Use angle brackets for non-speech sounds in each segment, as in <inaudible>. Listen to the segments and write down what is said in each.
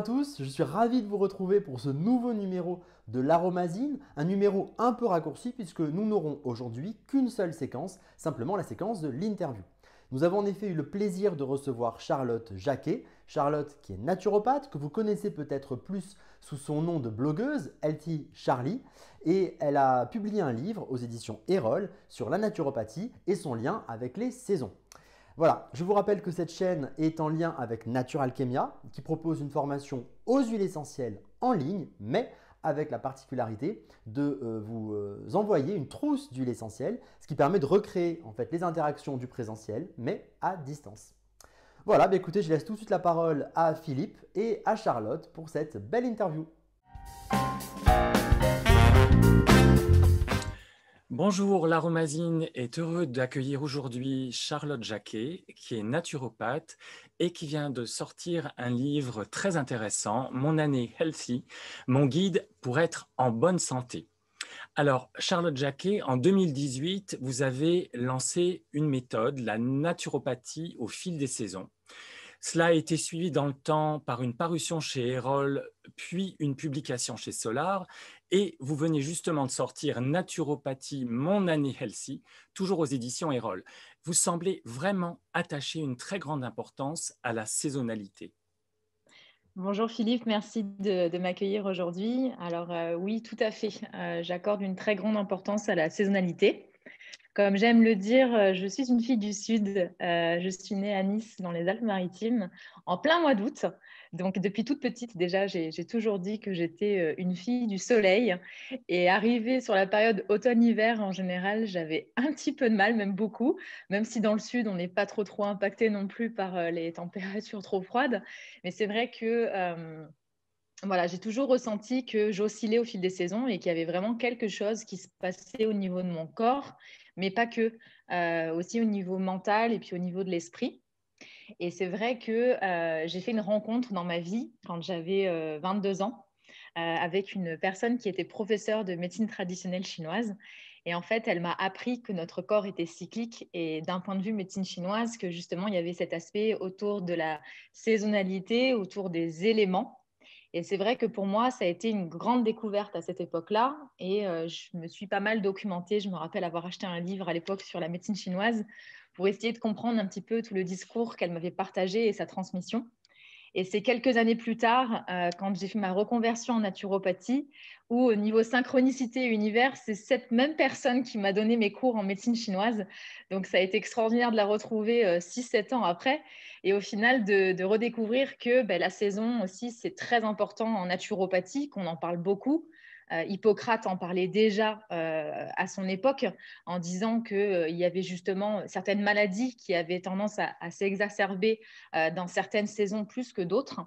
à tous, je suis ravi de vous retrouver pour ce nouveau numéro de l'aromazine, un numéro un peu raccourci puisque nous n'aurons aujourd'hui qu'une seule séquence, simplement la séquence de l'interview. Nous avons en effet eu le plaisir de recevoir Charlotte Jacquet, Charlotte qui est naturopathe, que vous connaissez peut-être plus sous son nom de blogueuse, LT Charlie, et elle a publié un livre aux éditions Erol sur la naturopathie et son lien avec les saisons. Voilà, je vous rappelle que cette chaîne est en lien avec Naturalchemia, qui propose une formation aux huiles essentielles en ligne, mais avec la particularité de euh, vous euh, envoyer une trousse d'huile essentielle, ce qui permet de recréer en fait les interactions du présentiel, mais à distance. Voilà, bah, écoutez, je laisse tout de suite la parole à Philippe et à Charlotte pour cette belle interview. Bonjour, l'Aromazine est heureux d'accueillir aujourd'hui Charlotte Jacquet, qui est naturopathe et qui vient de sortir un livre très intéressant, Mon année healthy, mon guide pour être en bonne santé. Alors, Charlotte Jacquet, en 2018, vous avez lancé une méthode, la naturopathie au fil des saisons. Cela a été suivi dans le temps par une parution chez Erol, puis une publication chez Solar, et vous venez justement de sortir Naturopathie, mon année healthy, toujours aux éditions Erol. Vous semblez vraiment attacher une très grande importance à la saisonnalité. Bonjour Philippe, merci de, m'accueillir aujourd'hui. Alors euh, oui, tout à fait, euh, j'accorde une très grande importance à la saisonnalité. Comme j'aime le dire, euh, je suis une fille du Sud. Euh, je suis née à Nice, dans les Alpes-Maritimes, en plein mois d'août. Donc, depuis toute petite, déjà, j'ai toujours dit que j'étais euh, une fille du soleil. Et arrivée sur la période automne-hiver, en général, j'avais un petit peu de mal, même beaucoup, même si dans le sud, on n'est pas trop, trop impacté non plus par les températures trop froides. Mais c'est vrai que... voilà, j'ai toujours ressenti que j'oscillais au fil des saisons et qu'il y avait vraiment quelque chose qui se passait au niveau de mon corps mais pas que, euh, aussi au niveau mental et puis au niveau de l'esprit. Et c'est vrai que euh, j'ai fait une rencontre dans ma vie quand j'avais 22 euh, ans avec une personne qui était professeure de médecine traditionnelle chinoise. Et en fait, elle m'a appris que notre corps était cyclique et d'un point de vue médecine chinoise, que justement, il y avait cet aspect autour de la saisonnalité, autour des éléments et c'est vrai que pour moi, ça a été une grande découverte à cette époque-là. Et euh, je me suis pas mal documentée. Je me rappelle avoir acheté un livre à l'époque sur la médecine chinoise pour essayer de comprendre un petit peu tout le discours qu'elle m'avait partagé et sa transmission. Et c'est quelques années plus tard, euh, quand j'ai fait ma reconversion en naturopathie, où au niveau synchronicité univers, c'est cette même personne qui m'a donné mes cours en médecine chinoise. Donc ça a été extraordinaire de la retrouver euh, six, 6-7 ans après. Et au final, de, redécouvrir que ben, la saison aussi, c'est très important en naturopathie, qu'on en parle beaucoup, euh, Hippocrate en parlait déjà euh, à son époque en disant qu'il euh, y avait justement certaines maladies qui avaient tendance à, s'exacerber dans certaines saisons plus que d'autres.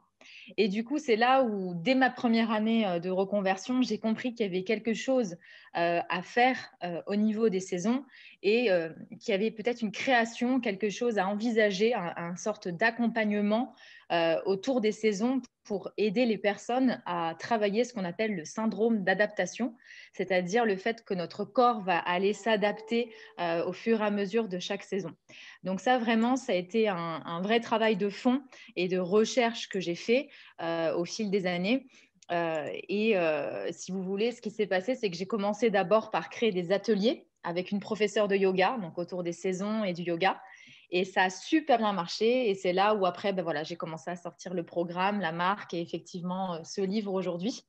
Et du coup, c'est là où, dès ma première année de reconversion, j'ai compris qu'il y avait quelque chose à faire au niveau des saisons et qu'il y avait peut-être une création, quelque chose à envisager, un, un sorte d'accompagnement autour des saisons pour aider les personnes à travailler ce qu'on appelle le syndrome d'adaptation, c'est-à-dire le fait que notre corps va aller s'adapter euh, au fur et à mesure de chaque saison. Donc ça, vraiment, ça a été un, vrai travail de fond et de recherche que j'ai fait euh, au fil des années. Euh, et si vous voulez, ce qui s'est passé, c'est que j'ai commencé d'abord par créer des ateliers avec une professeure de yoga, donc autour des saisons et du yoga. Et ça a super bien marché. Et c'est là où après, ben voilà, j'ai commencé à sortir le programme, la marque et effectivement euh, ce livre aujourd'hui.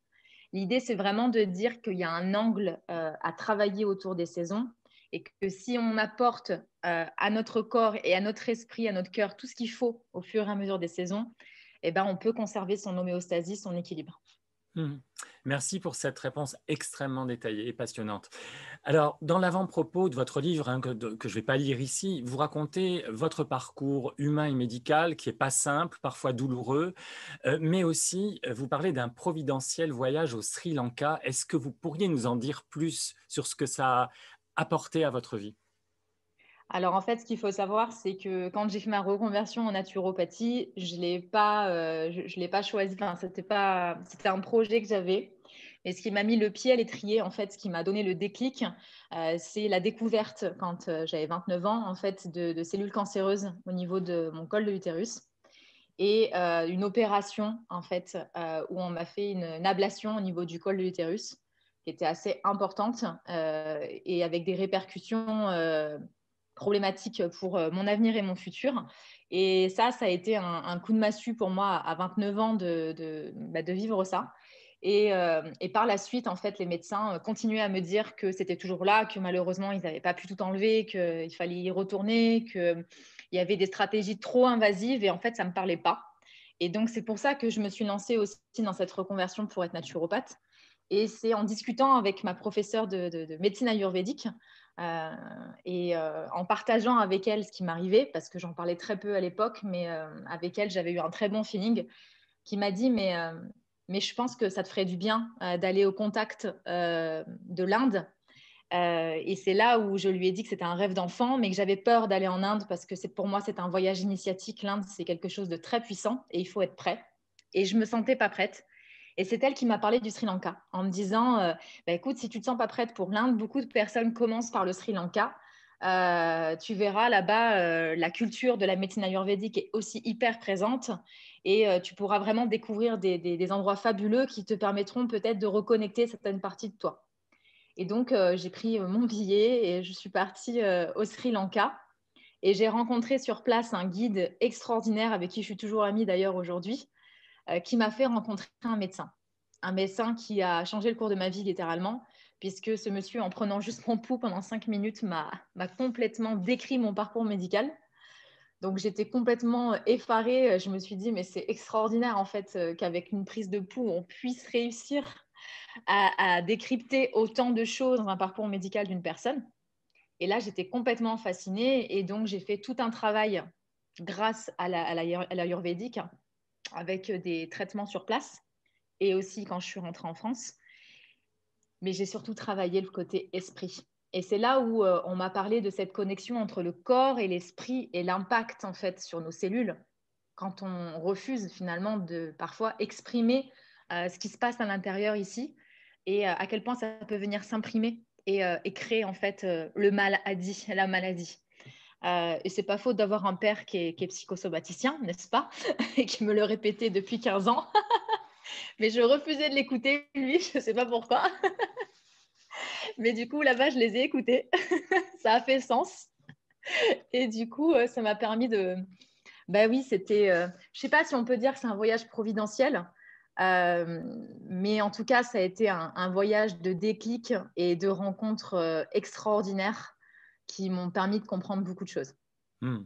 L'idée, c'est vraiment de dire qu'il y a un angle euh, à travailler autour des saisons et que si on apporte euh, à notre corps et à notre esprit, à notre cœur, tout ce qu'il faut au fur et à mesure des saisons, eh ben, on peut conserver son homéostasie, son équilibre. Mmh. Merci pour cette réponse extrêmement détaillée et passionnante. Alors, dans l'avant-propos de votre livre, hein, que, je ne vais pas lire ici, vous racontez votre parcours humain et médical qui n'est pas simple, parfois douloureux, euh, mais aussi euh, vous parlez d'un providentiel voyage au Sri Lanka. Est-ce que vous pourriez nous en dire plus sur ce que ça a apporté à votre vie alors en fait, ce qu'il faut savoir, c'est que quand j'ai fait ma reconversion en naturopathie, je l'ai pas, euh, je, l'ai pas choisi. c'était pas, c'était un projet que j'avais. Et ce qui m'a mis le pied à l'étrier, en fait, ce qui m'a donné le déclic, euh, c'est la découverte quand euh, j'avais 29 ans, en fait, de, cellules cancéreuses au niveau de mon col de l'utérus et une opération, en fait, où on m'a fait une, une, ablation au niveau du col de l'utérus qui était assez importante et avec des répercussions problématique pour euh, mon avenir et mon futur. Et ça, ça a été un, coup de massue pour moi à 29 ans de, bah, de, vivre ça. Et, euh, et, par la suite, en fait, les médecins euh, continuaient à me dire que c'était toujours là, que malheureusement, ils n'avaient pas pu tout enlever, qu'il fallait y retourner, qu'il y avait des stratégies trop invasives. Et en fait, ça ne me parlait pas. Et donc, c'est pour ça que je me suis lancée aussi dans cette reconversion pour être naturopathe. Et c'est en discutant avec ma professeure de, médecine ayurvédique euh, et euh, en partageant avec elle ce qui m'arrivait, parce que j'en parlais très peu à l'époque, mais euh, avec elle, j'avais eu un très bon feeling, qui m'a dit, mais, mais je pense que ça te ferait du bien d'aller au contact de l'Inde. et c'est là où je lui ai dit que c'était un rêve d'enfant, mais que j'avais peur d'aller en Inde, parce que pour moi, c'est un voyage initiatique. L'Inde, c'est quelque chose de très puissant et il faut être prêt. Et je me sentais pas prête. Et c'est elle qui m'a parlé du Sri Lanka en me disant euh, bah, écoute, si tu ne te sens pas prête pour l'Inde, beaucoup de personnes commencent par le Sri Lanka. Euh, tu verras là-bas, euh, la culture de la médecine ayurvédique est aussi hyper présente et tu pourras vraiment découvrir des, des, des, endroits fabuleux qui te permettront peut-être de reconnecter certaines parties de toi. Et donc, j'ai pris mon billet et je suis partie au Sri Lanka. Et j'ai rencontré sur place un guide extraordinaire avec qui je suis toujours amie d'ailleurs aujourd'hui, euh, qui m'a fait rencontrer un médecin. Un médecin qui a changé le cours de ma vie littéralement, puisque ce monsieur, en prenant juste mon pouls pendant cinq minutes, m'a complètement décrit mon parcours médical. Donc j'étais complètement effarée. Je me suis dit, mais c'est extraordinaire en fait euh, qu'avec une prise de pouls, on puisse réussir à, décrypter autant de choses dans un parcours médical d'une personne. Et là, j'étais complètement fascinée et donc j'ai fait tout un travail grâce à la, à avec des traitements sur place et aussi quand je suis rentrée en France. Mais j'ai surtout travaillé le côté esprit. Et c'est là où euh, on m'a parlé de cette connexion entre le corps et l'esprit et l'impact en fait sur nos cellules quand on refuse finalement de parfois exprimer euh, ce qui se passe à l'intérieur ici et euh, à quel point ça peut venir s'imprimer et, créer en fait le mal à la maladie. Et euh, et c'est pas faute d'avoir un père qui est, psychosomaticien, n'est-ce pas <laughs> Et qui me le répétait depuis 15 ans. <laughs> Mais je refusais de l'écouter, lui, je sais pas pourquoi. <laughs> Mais du coup, là-bas, je les ai écoutés. ça a fait sens. Et du coup, euh, ça m'a permis de. Ben oui, c'était. Je euh, Je sais pas si on peut dire que c'est un voyage providentiel. mais en tout cas, ça a été un, voyage de déclic et de rencontres extraordinaires qui m'ont permis de comprendre beaucoup de choses. Hmm.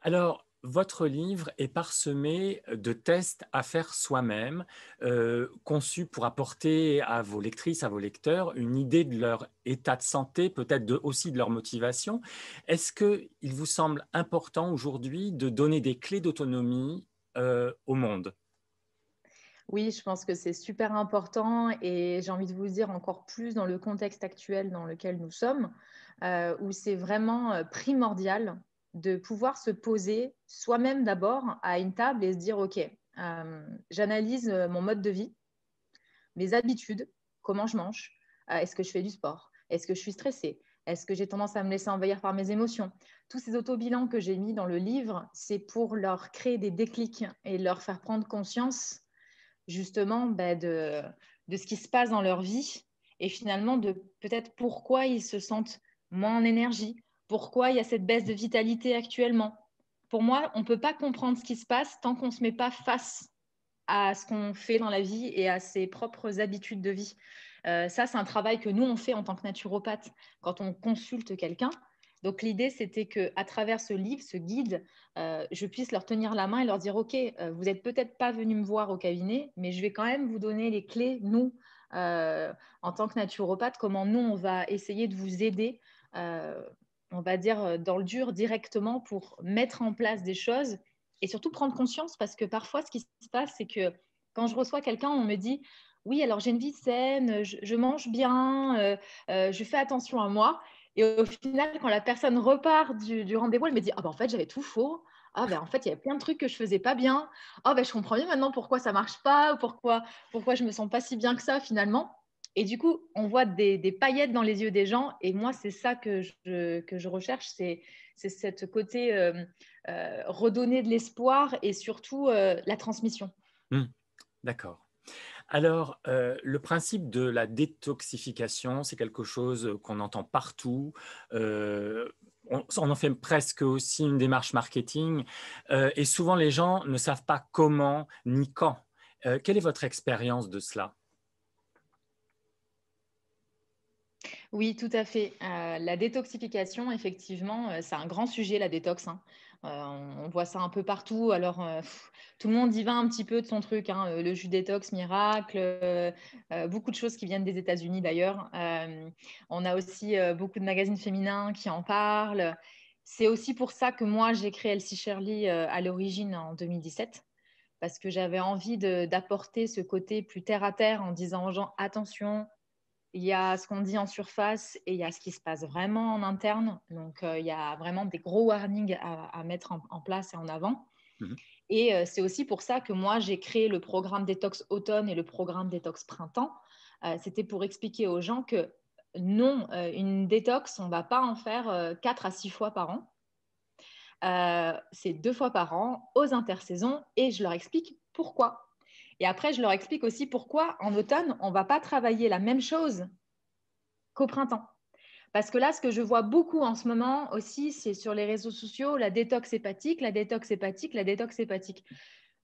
Alors, votre livre est parsemé de tests à faire soi-même, euh, conçus pour apporter à vos lectrices, à vos lecteurs, une idée de leur état de santé, peut-être aussi de leur motivation. Est-ce qu'il vous semble important aujourd'hui de donner des clés d'autonomie euh, au monde oui, je pense que c'est super important et j'ai envie de vous dire encore plus dans le contexte actuel dans lequel nous sommes, euh, où c'est vraiment euh, primordial de pouvoir se poser soi-même d'abord à une table et se dire, OK, euh, j'analyse mon mode de vie, mes habitudes, comment je mange, est-ce que je fais du sport, est-ce que je suis stressée, est-ce que j'ai tendance à me laisser envahir par mes émotions Tous ces autobilans que j'ai mis dans le livre, c'est pour leur créer des déclics et leur faire prendre conscience justement ben, de, ce qui se passe dans leur vie et finalement de peut-être pourquoi ils se sentent moins en énergie, pourquoi il y a cette baisse de vitalité actuellement. Pour moi, on ne peut pas comprendre ce qui se passe tant qu'on ne se met pas face à ce qu'on fait dans la vie et à ses propres habitudes de vie. Euh, ça, c'est un travail que nous, on fait en tant que naturopathe. Quand on consulte quelqu'un, donc l'idée, c'était à travers ce livre, ce guide, euh, je puisse leur tenir la main et leur dire, OK, euh, vous n'êtes peut-être pas venu me voir au cabinet, mais je vais quand même vous donner les clés, nous, euh, en tant que naturopathe, comment nous, on va essayer de vous aider, on va dire, dans le dur directement pour mettre en place des choses et surtout prendre conscience, parce que parfois, ce qui se passe, c'est que quand je reçois quelqu'un, on me dit, oui, alors j'ai une vie saine, je mange bien, je fais attention à moi. Et au final, quand la personne repart du, rendez-vous, elle me dit Ah, ben en fait, j'avais tout faux. Ah, ben en fait, il y avait plein de trucs que je faisais pas bien. Ah, ben je comprends bien maintenant pourquoi ça marche pas, pourquoi, pourquoi je me sens pas si bien que ça finalement. Et du coup, on voit des, paillettes dans les yeux des gens. Et moi, c'est ça que je, que je recherche c'est ce côté euh, euh, redonner de l'espoir et surtout euh, la transmission. Mmh. D'accord. Alors, euh, le principe de la détoxification, c'est quelque chose euh, qu'on entend partout. Euh, on, en fait presque aussi une démarche marketing. et souvent, les gens ne savent pas comment ni quand. quelle est votre expérience de cela Oui, tout à fait. la détoxification, effectivement, c'est un grand sujet, la détox. Hein. Euh, on, voit ça un peu partout. Alors, euh, tout le monde y va un petit peu de son truc. Hein, euh, le jus détox, miracle, beaucoup de choses qui viennent des États-Unis d'ailleurs. on a aussi beaucoup de magazines féminins qui en parlent. C'est aussi pour ça que moi, j'ai créé Elsie Shirley à l'origine en 2017 parce que j'avais envie d'apporter ce côté plus terre à terre en disant aux gens attention, il y a ce qu'on dit en surface et il y a ce qui se passe vraiment en interne. Donc, euh, il y a vraiment des gros warnings à, mettre en, place et en avant. Mhm. Et euh, c'est aussi pour ça que moi, j'ai créé le programme Détox Automne et le programme Détox Printemps. Euh, c'était pour expliquer aux gens que non, une détox, on ne va pas en faire 4 à 6 fois par an. c'est deux fois par an aux intersaisons et je leur explique pourquoi et après, je leur explique aussi pourquoi en automne, on ne va pas travailler la même chose qu'au printemps. Parce que là, ce que je vois beaucoup en ce moment aussi, c'est sur les réseaux sociaux, la détox hépatique, la détox hépatique, la détox hépatique.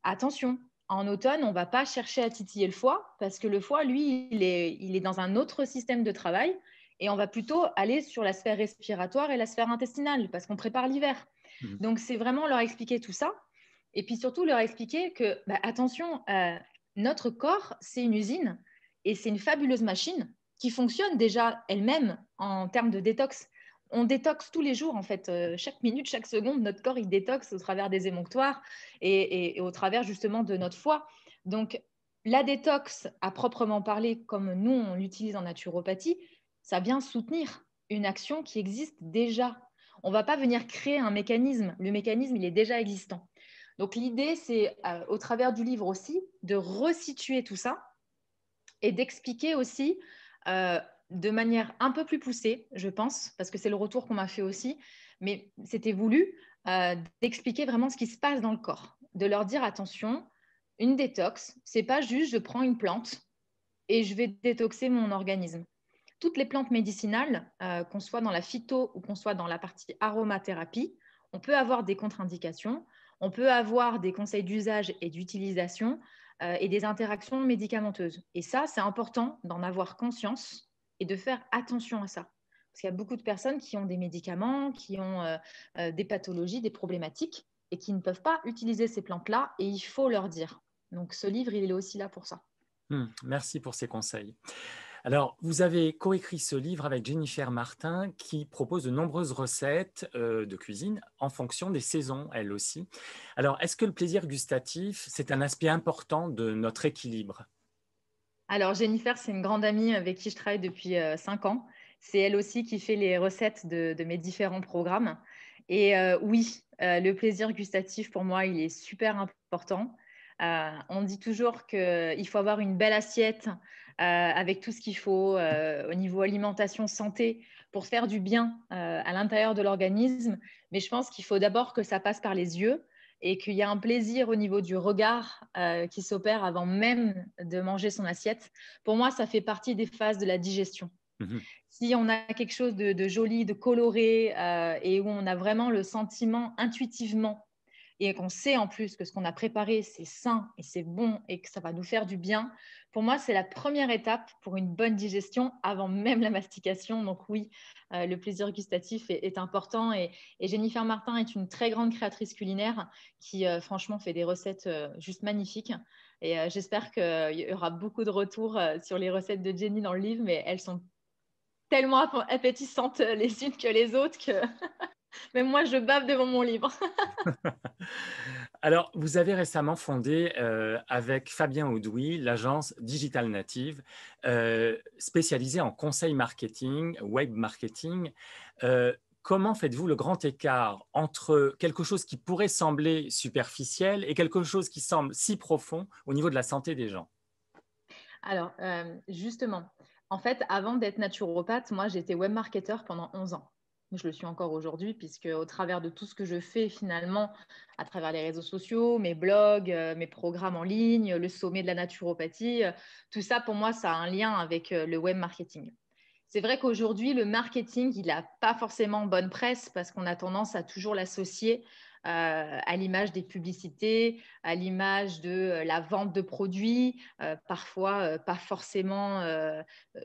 Attention, en automne, on ne va pas chercher à titiller le foie, parce que le foie, lui, il est, dans un autre système de travail, et on va plutôt aller sur la sphère respiratoire et la sphère intestinale, parce qu'on prépare l'hiver. Mmh. Donc, c'est vraiment leur expliquer tout ça. Et puis surtout leur expliquer que, bah, attention, euh, notre corps, c'est une usine et c'est une fabuleuse machine qui fonctionne déjà elle-même en termes de détox. On détoxe tous les jours, en fait, euh, chaque minute, chaque seconde, notre corps, il détoxe au travers des émonctoires et, au travers justement de notre foie. Donc, la détox, à proprement parler, comme nous, on l'utilise en naturopathie, ça vient soutenir une action qui existe déjà. On ne va pas venir créer un mécanisme, le mécanisme, il est déjà existant. Donc l'idée, c'est euh, au travers du livre aussi de resituer tout ça et d'expliquer aussi euh, de manière un peu plus poussée, je pense, parce que c'est le retour qu'on m'a fait aussi, mais c'était voulu euh, d'expliquer vraiment ce qui se passe dans le corps, de leur dire attention, une détox, n'est pas juste je prends une plante et je vais détoxer mon organisme. Toutes les plantes médicinales, qu'on soit dans la phyto ou qu'on soit dans la partie aromathérapie, on peut avoir des contre-indications on peut avoir des conseils d'usage et d'utilisation euh, et des interactions médicamenteuses. Et ça, c'est important d'en avoir conscience et de faire attention à ça. Parce qu'il y a beaucoup de personnes qui ont des médicaments, qui ont euh, euh, des pathologies, des problématiques, et qui ne peuvent pas utiliser ces plantes-là, et il faut leur dire. Donc ce livre, il est aussi là pour ça. Hmm, merci pour ces conseils. Alors, vous avez coécrit ce livre avec Jennifer Martin qui propose de nombreuses recettes euh, de cuisine en fonction des saisons, elle aussi. Alors, est-ce que le plaisir gustatif, c'est un aspect important de notre équilibre Alors, Jennifer, c'est une grande amie avec qui je travaille depuis 5 euh, cinq ans. C'est elle aussi qui fait les recettes de, mes différents programmes. Et euh, oui, le plaisir gustatif, pour moi, il est super important. on dit toujours qu'il faut avoir une belle assiette, euh, avec tout ce qu'il faut euh, au niveau alimentation, santé, pour faire du bien euh, à l'intérieur de l'organisme. Mais je pense qu'il faut d'abord que ça passe par les yeux et qu'il y a un plaisir au niveau du regard qui s'opère avant même de manger son assiette, pour moi, ça fait partie des phases de la digestion. Mhm. Si on a quelque chose de, joli, de coloré, et où on a vraiment le sentiment intuitivement et qu'on sait en plus que ce qu'on a préparé, c'est sain et c'est bon et que ça va nous faire du bien, pour moi, c'est la première étape pour une bonne digestion avant même la mastication. Donc oui, euh, le plaisir gustatif est, important. Et, Jennifer Martin est une très grande créatrice culinaire qui, euh, franchement, fait des recettes euh, juste magnifiques. Et j'espère qu'il y aura beaucoup de retours sur les recettes de Jenny dans le livre, mais elles sont tellement appétissantes les unes que les autres que mais moi, je bave devant mon livre. <laughs> <laughs> Alors, vous avez récemment fondé euh, avec Fabien Audouy l'agence Digital Native, euh, spécialisée en conseil marketing, web marketing. Euh, comment faites-vous le grand écart entre quelque chose qui pourrait sembler superficiel et quelque chose qui semble si profond au niveau de la santé des gens Alors, justement, en fait, avant d'être naturopathe, moi, j'étais webmarketeur pendant 11 ans je le suis encore aujourd'hui, puisque au travers de tout ce que je fais finalement, à travers les réseaux sociaux, mes blogs, euh, mes programmes en ligne, le sommet de la naturopathie, euh, tout ça pour moi, ça a un lien avec euh, le web marketing. C'est vrai qu'aujourd'hui, le marketing, il n'a pas forcément bonne presse parce qu'on a tendance à toujours l'associer à l'image des publicités, à l'image de la vente de produits, parfois pas forcément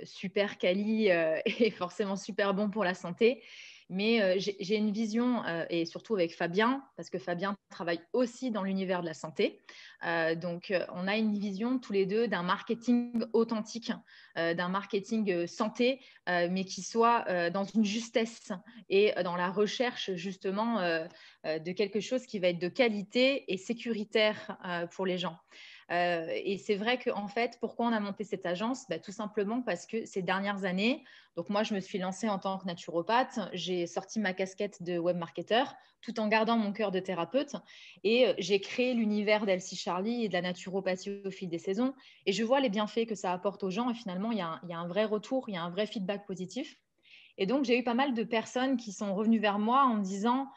super quali <laughs> et forcément super bon pour la santé. Mais euh, j'ai une vision, euh, et surtout avec Fabien, parce que Fabien travaille aussi dans l'univers de la santé. Euh, donc, on a une vision tous les deux d'un marketing authentique, d'un marketing santé, mais qui soit dans une justesse et dans la recherche justement de quelque chose qui va être de qualité et sécuritaire pour les gens. Euh, et c'est vrai que en fait, pourquoi on a monté cette agence bah, Tout simplement parce que ces dernières années, donc moi, je me suis lancée en tant que naturopathe, j'ai sorti ma casquette de webmarketeur tout en gardant mon cœur de thérapeute et euh, j'ai créé l'univers d'Elsie Charlie et de la naturopathie au fil des saisons. Et je vois les bienfaits que ça apporte aux gens et finalement, il y, il y a un vrai retour, il y a un vrai feedback positif. Et donc, j'ai eu pas mal de personnes qui sont revenues vers moi en me disant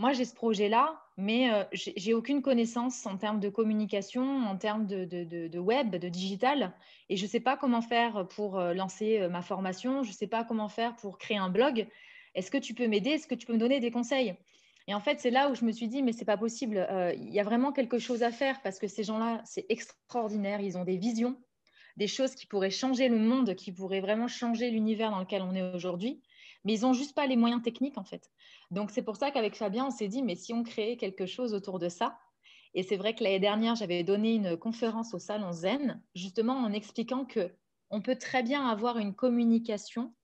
moi j'ai ce projet-là, mais euh, je j'ai aucune connaissance en termes de communication, en termes de, web, de digital, et je ne sais pas comment faire pour euh, lancer euh, ma formation, je ne sais pas comment faire pour créer un blog. Est-ce que tu peux m'aider Est-ce que tu peux me donner des conseils Et en fait, c'est là où je me suis dit, mais c'est pas possible. Il y a vraiment quelque chose à faire parce que ces gens-là, c'est extraordinaire. Ils ont des visions, des choses qui pourraient changer le monde, qui pourraient vraiment changer l'univers dans lequel on est aujourd'hui mais ils n'ont juste pas les moyens techniques en fait. Donc c'est pour ça qu'avec Fabien, on s'est dit, mais si on créait quelque chose autour de ça, et c'est vrai que l'année dernière, j'avais donné une conférence au Salon Zen, justement en expliquant que on peut très bien avoir une communication,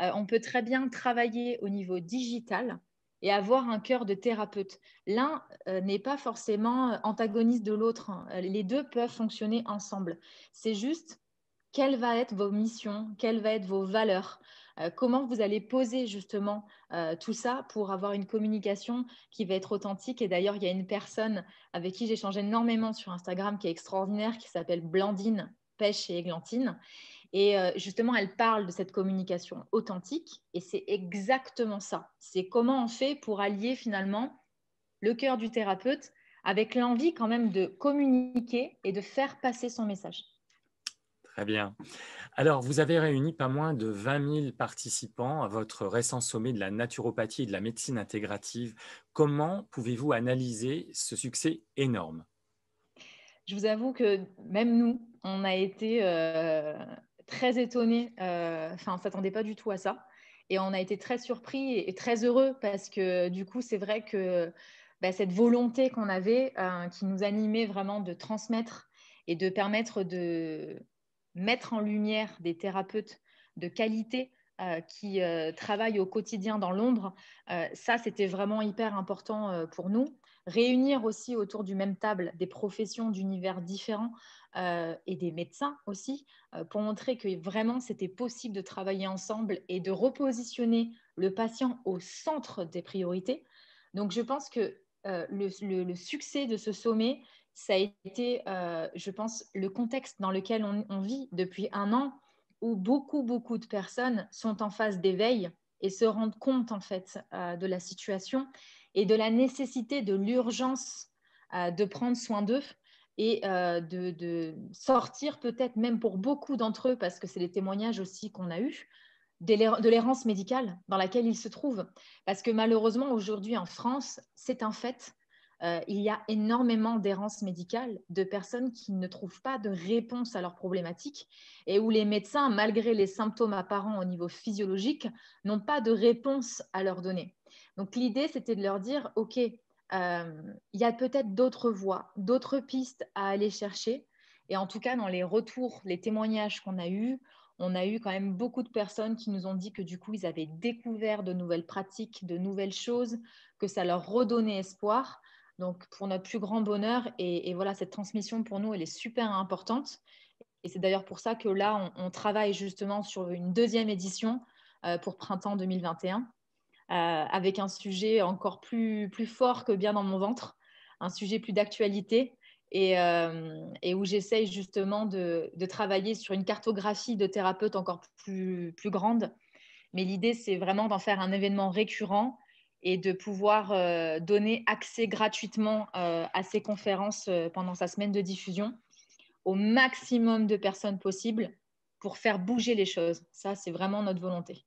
euh, on peut très bien travailler au niveau digital et avoir un cœur de thérapeute. L'un euh, n'est pas forcément euh, antagoniste de l'autre. Hein. Les deux peuvent fonctionner ensemble. C'est juste quelles vont être vos missions, quelles vont être vos valeurs, euh, comment vous allez poser justement euh, tout ça pour avoir une communication qui va être authentique. Et d'ailleurs, il y a une personne avec qui j'échange énormément sur Instagram qui est extraordinaire, qui s'appelle Blandine Pêche et Églantine. Et euh, justement, elle parle de cette communication authentique. Et c'est exactement ça. C'est comment on fait pour allier finalement le cœur du thérapeute avec l'envie quand même de communiquer et de faire passer son message. Très bien. Alors, vous avez réuni pas moins de 20 000 participants à votre récent sommet de la naturopathie et de la médecine intégrative. Comment pouvez-vous analyser ce succès énorme Je vous avoue que même nous, on a été euh, très étonnés. Euh, enfin, on ne s'attendait pas du tout à ça. Et on a été très surpris et très heureux parce que du coup, c'est vrai que bah, cette volonté qu'on avait, euh, qui nous animait vraiment de transmettre et de permettre de, mettre en lumière des thérapeutes de qualité euh, qui euh, travaillent au quotidien dans l'ombre. Euh, ça, c'était vraiment hyper important pour nous. Réunir aussi autour du même table des professions d'univers différents et des médecins aussi, pour montrer que vraiment c'était possible de travailler ensemble et de repositionner le patient au centre des priorités. Donc je pense que le succès de ce sommet, ça a été, euh, je pense, le contexte dans lequel on, vit depuis un an, où beaucoup, beaucoup de personnes sont en phase d'éveil et se rendent compte, en fait, euh, de la situation et de la nécessité, de l'urgence euh, de prendre soin d'eux et de, sortir peut-être même pour beaucoup d'entre eux, parce que c'est des témoignages aussi qu'on a eus, de l'errance médicale dans laquelle ils se trouvent. Parce que malheureusement, aujourd'hui en France, c'est un fait euh, il y a énormément d'errance médicale, de personnes qui ne trouvent pas de réponse à leurs problématiques et où les médecins, malgré les symptômes apparents au niveau physiologique, n'ont pas de réponse à leur donner. Donc l'idée, c'était de leur dire, OK, euh, il y a peut-être d'autres voies, d'autres pistes à aller chercher. Et en tout cas, dans les retours, les témoignages qu'on a eus, on a eu quand même beaucoup de personnes qui nous ont dit que du coup, ils avaient découvert de nouvelles pratiques, de nouvelles choses, que ça leur redonnait espoir. Donc, pour notre plus grand bonheur, et, voilà, cette transmission pour nous, elle est super importante. Et c'est d'ailleurs pour ça que là, on, travaille justement sur une deuxième édition euh, pour printemps 2021, euh, avec un sujet encore plus, fort que bien dans mon ventre, un sujet plus d'actualité, et, euh, où j'essaye justement de, travailler sur une cartographie de thérapeutes encore plus grande. Mais l'idée, c'est vraiment d'en faire un événement récurrent et de pouvoir euh, donner accès gratuitement euh, à ces conférences euh, pendant sa semaine de diffusion au maximum de personnes possibles pour faire bouger les choses. Ça, c'est vraiment notre volonté.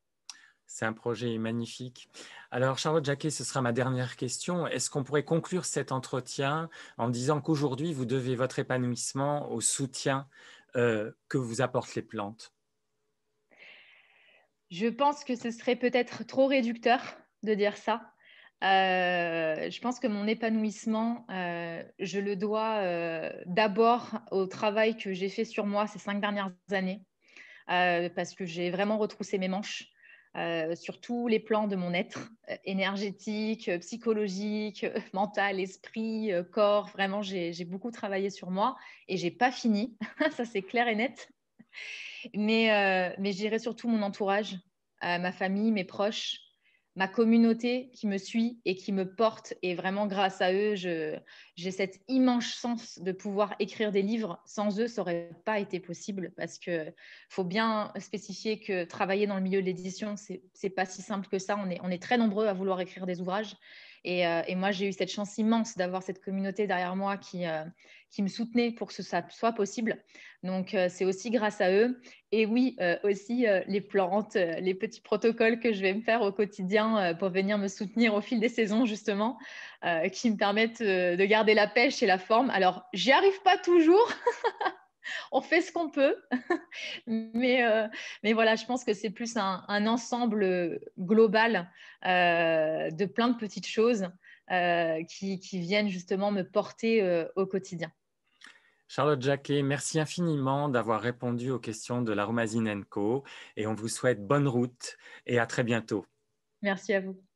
C'est un projet magnifique. Alors, Charlotte Jacquet, ce sera ma dernière question. Est-ce qu'on pourrait conclure cet entretien en disant qu'aujourd'hui, vous devez votre épanouissement au soutien que vous apportent les plantes Je pense que ce serait peut-être trop réducteur de dire ça. Euh, je pense que mon épanouissement, euh, je le dois euh, d'abord au travail que j'ai fait sur moi ces cinq dernières années, parce que j'ai vraiment retroussé mes manches sur tous les plans de mon être, énergétique, psychologique, <laughs> mental, esprit, corps. Vraiment, j'ai beaucoup travaillé sur moi et j'ai pas fini. <laughs> ça, c'est clair et net. Mais, mais j'irai surtout mon entourage, ma famille, mes proches ma communauté qui me suit et qui me porte. Et vraiment, grâce à eux, j'ai cet immense sens de pouvoir écrire des livres. Sans eux, ça n'aurait pas été possible parce qu'il faut bien spécifier que travailler dans le milieu de l'édition, ce n'est pas si simple que ça. on est très nombreux à vouloir écrire des ouvrages. Euh, et, moi, j'ai eu cette chance immense d'avoir cette communauté derrière moi qui, euh, qui me soutenait pour que ça soit possible. Donc, euh, c'est aussi grâce à eux. Et oui, aussi les plantes, les petits protocoles que je vais me faire au quotidien pour venir me soutenir au fil des saisons, justement, qui me permettent de garder la pêche et la forme. Alors, j'y arrive pas toujours. <laughs> <laughs> on fait ce qu'on peut. <laughs> Euh, mais, voilà, je pense que c'est plus un, ensemble euh, global euh, de plein de petites choses qui, viennent justement me porter au quotidien. Charlotte Jacquet, merci infiniment d'avoir répondu aux questions de la Romazine Co. Et on vous souhaite bonne route et à très bientôt. Merci à vous.